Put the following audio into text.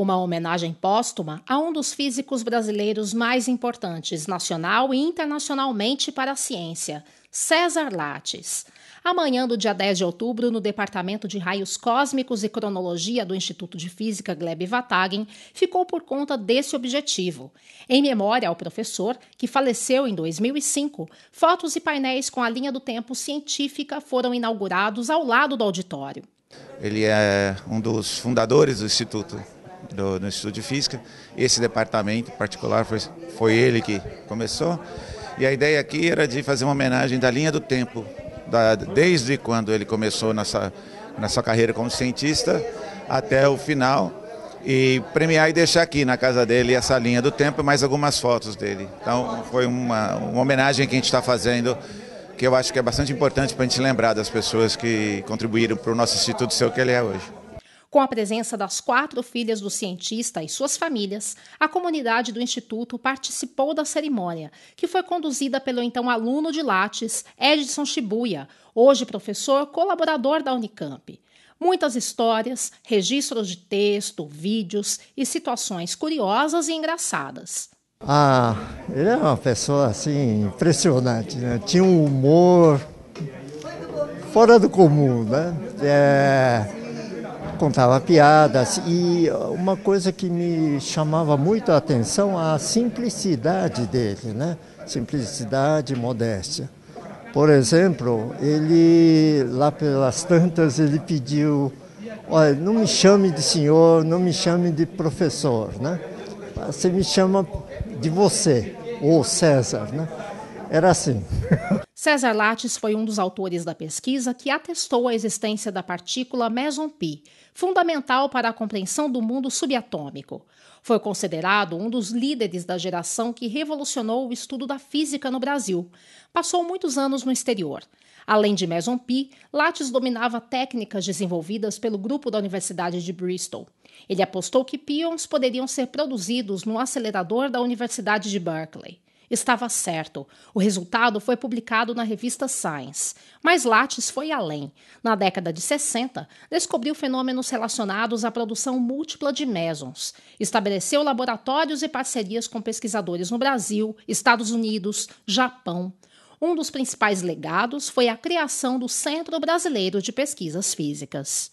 uma homenagem póstuma a um dos físicos brasileiros mais importantes nacional e internacionalmente para a ciência, César Lattes. Amanhã do dia 10 de outubro, no Departamento de Raios Cósmicos e Cronologia do Instituto de Física Gleb Vatagen, ficou por conta desse objetivo. Em memória ao professor, que faleceu em 2005, fotos e painéis com a linha do tempo científica foram inaugurados ao lado do auditório. Ele é um dos fundadores do Instituto do, do Instituto de Física. Esse departamento particular foi, foi ele que começou. E a ideia aqui era de fazer uma homenagem da linha do tempo, da, desde quando ele começou nessa, na sua carreira como cientista até o final e premiar e deixar aqui na casa dele essa linha do tempo e mais algumas fotos dele. Então foi uma, uma homenagem que a gente está fazendo que eu acho que é bastante importante para a gente lembrar das pessoas que contribuíram para o nosso instituto ser o que ele é hoje. Com a presença das quatro filhas do cientista e suas famílias, a comunidade do Instituto participou da cerimônia, que foi conduzida pelo então aluno de Lattes, Edson Shibuya, hoje professor colaborador da Unicamp. Muitas histórias, registros de texto, vídeos e situações curiosas e engraçadas. Ah, ele é uma pessoa assim impressionante, né? Tinha um humor fora do comum, né? É, contava piadas e uma coisa que me chamava muito a atenção a simplicidade dele, né? Simplicidade e modéstia. Por exemplo, ele lá pelas tantas ele pediu, olha, não me chame de senhor, não me chame de professor, né? Você me chama de você, ou César, né? era assim. César Lattes foi um dos autores da pesquisa que atestou a existência da partícula meson pi, fundamental para a compreensão do mundo subatômico. Foi considerado um dos líderes da geração que revolucionou o estudo da física no Brasil. Passou muitos anos no exterior. Além de meson pi, Lattes dominava técnicas desenvolvidas pelo grupo da Universidade de Bristol. Ele apostou que pions poderiam ser produzidos no acelerador da Universidade de Berkeley. Estava certo. O resultado foi publicado na revista Science. Mas Lattes foi além. Na década de 60, descobriu fenômenos relacionados à produção múltipla de mesons. Estabeleceu laboratórios e parcerias com pesquisadores no Brasil, Estados Unidos, Japão. Um dos principais legados foi a criação do Centro Brasileiro de Pesquisas Físicas.